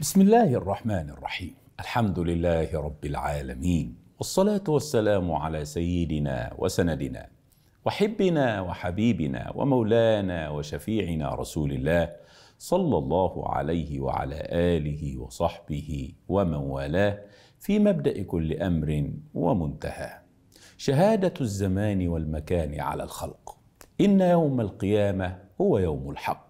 بسم الله الرحمن الرحيم الحمد لله رب العالمين والصلاة والسلام على سيدنا وسندنا وحبنا وحبيبنا ومولانا وشفيعنا رسول الله صلى الله عليه وعلى آله وصحبه ومن والاه في مبدأ كل أمر ومنتهى شهادة الزمان والمكان على الخلق إن يوم القيامة هو يوم الحق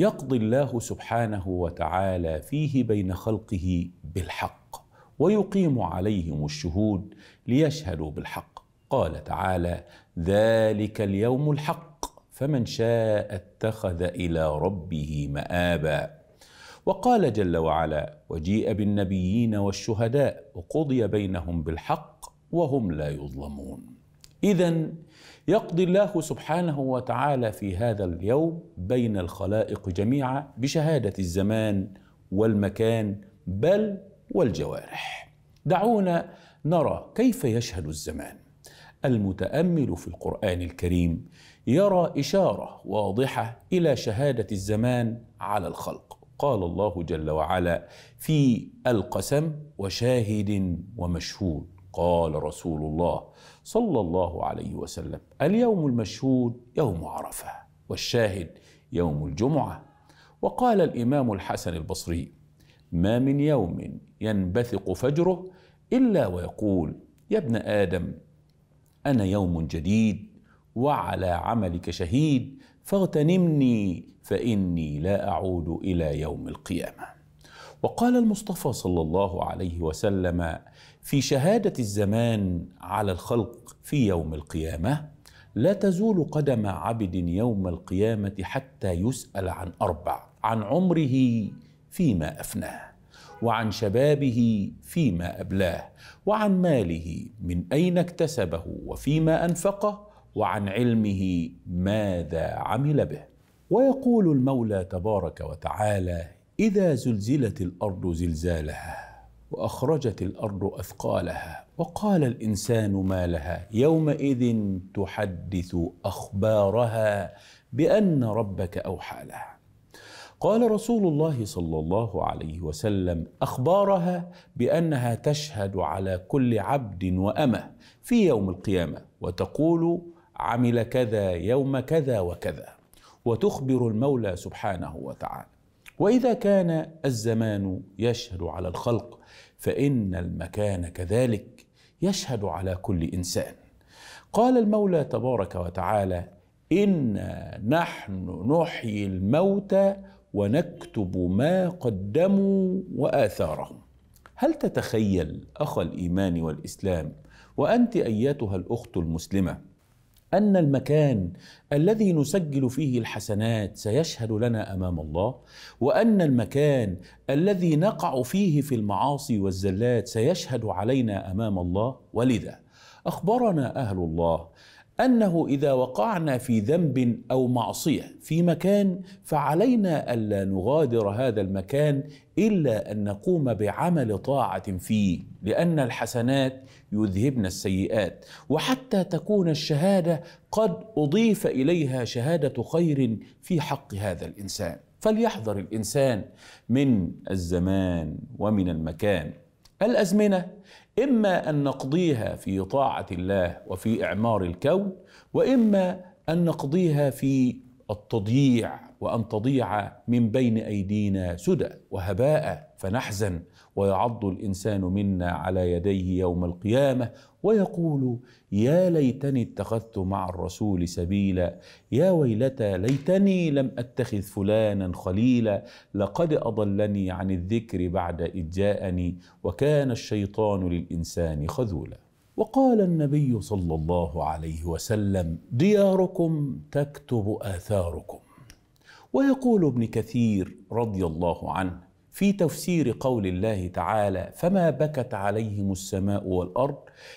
يقضي الله سبحانه وتعالى فيه بين خلقه بالحق ويقيم عليهم الشهود ليشهدوا بالحق قال تعالى ذلك اليوم الحق فمن شاء اتخذ الى ربه مابا وقال جل وعلا وجيء بالنبيين والشهداء وقضي بينهم بالحق وهم لا يظلمون إذا يقضي الله سبحانه وتعالى في هذا اليوم بين الخلائق جميعا بشهادة الزمان والمكان بل والجوارح. دعونا نرى كيف يشهد الزمان. المتأمل في القرآن الكريم يرى إشارة واضحة إلى شهادة الزمان على الخلق. قال الله جل وعلا في القسم وشاهد ومشهود قال رسول الله صلى الله عليه وسلم اليوم المشهود يوم عرفه والشاهد يوم الجمعه وقال الامام الحسن البصري ما من يوم ينبثق فجره الا ويقول يا ابن ادم انا يوم جديد وعلى عملك شهيد فاغتنمني فاني لا اعود الى يوم القيامه وقال المصطفى صلى الله عليه وسلم في شهاده الزمان على الخلق في يوم القيامه لا تزول قدم عبد يوم القيامه حتى يسال عن اربع عن عمره فيما افناه وعن شبابه فيما ابلاه وعن ماله من اين اكتسبه وفيما انفقه وعن علمه ماذا عمل به ويقول المولى تبارك وتعالى إذا زلزلت الأرض زلزالها وأخرجت الأرض أثقالها وقال الإنسان ما لها يومئذ تحدث أخبارها بأن ربك أوحى لها قال رسول الله صلى الله عليه وسلم أخبارها بأنها تشهد على كل عبد وأمة في يوم القيامة وتقول عمل كذا يوم كذا وكذا وتخبر المولى سبحانه وتعالى واذا كان الزمان يشهد على الخلق فان المكان كذلك يشهد على كل انسان قال المولى تبارك وتعالى انا نحن نحيي الموتى ونكتب ما قدموا واثارهم هل تتخيل اخ الايمان والاسلام وانت ايتها الاخت المسلمه ان المكان الذي نسجل فيه الحسنات سيشهد لنا امام الله وان المكان الذي نقع فيه في المعاصي والزلات سيشهد علينا امام الله ولذا اخبرنا اهل الله انه اذا وقعنا في ذنب او معصيه في مكان فعلينا الا نغادر هذا المكان الا ان نقوم بعمل طاعه فيه لان الحسنات يذهبن السيئات وحتى تكون الشهاده قد اضيف اليها شهاده خير في حق هذا الانسان فليحذر الانسان من الزمان ومن المكان الازمنه اما ان نقضيها في طاعه الله وفي اعمار الكون واما ان نقضيها في التضييع وان تضيع من بين ايدينا سدى وهباء فنحزن ويعض الانسان منا على يديه يوم القيامه ويقول يا ليتني اتخذت مع الرسول سبيلا يا ويلتى ليتني لم اتخذ فلانا خليلا لقد اضلني عن الذكر بعد اذ جاءني وكان الشيطان للانسان خذولا وقال النبي صلى الله عليه وسلم دياركم تكتب اثاركم ويقول ابن كثير رضي الله عنه في تفسير قول الله تعالى فما بكت عليهم السماء والارض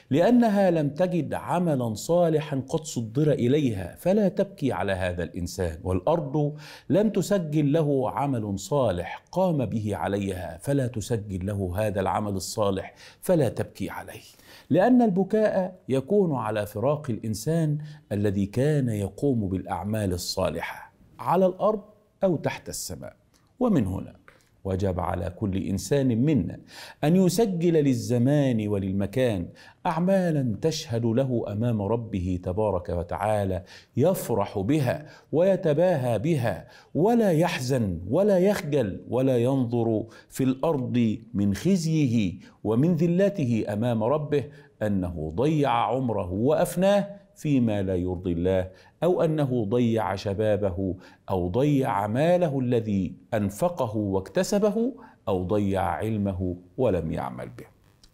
لانها لم تجد عملا صالحا قد صدر اليها فلا تبكي على هذا الانسان والارض لم تسجل له عمل صالح قام به عليها فلا تسجل له هذا العمل الصالح فلا تبكي عليه لان البكاء يكون على فراق الانسان الذي كان يقوم بالاعمال الصالحه على الارض او تحت السماء ومن هنا وجب على كل انسان منا ان يسجل للزمان وللمكان اعمالا تشهد له امام ربه تبارك وتعالى يفرح بها ويتباهى بها ولا يحزن ولا يخجل ولا ينظر في الارض من خزيه ومن ذلته امام ربه انه ضيع عمره وافناه فيما لا يرضي الله او انه ضيع شبابه او ضيع ماله الذي انفقه واكتسبه او ضيع علمه ولم يعمل به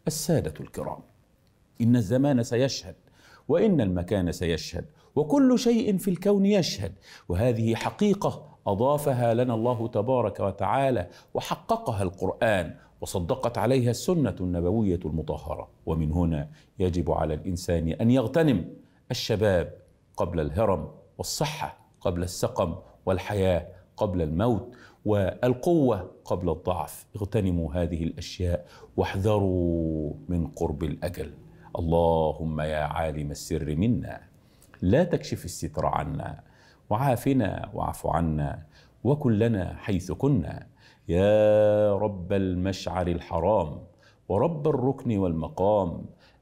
الساده الكرام ان الزمان سيشهد وان المكان سيشهد وكل شيء في الكون يشهد وهذه حقيقه اضافها لنا الله تبارك وتعالى وحققها القران وصدقت عليها السنه النبويه المطهره ومن هنا يجب على الانسان ان يغتنم الشباب قبل الهرم والصحة قبل السقم والحياة قبل الموت والقوة قبل الضعف اغتنموا هذه الأشياء واحذروا من قرب الأجل اللهم يا عالم السر منا لا تكشف الستر عنا وعافنا واعف عنا وكن لنا حيث كنا يا رب المشعر الحرام ورب الركن والمقام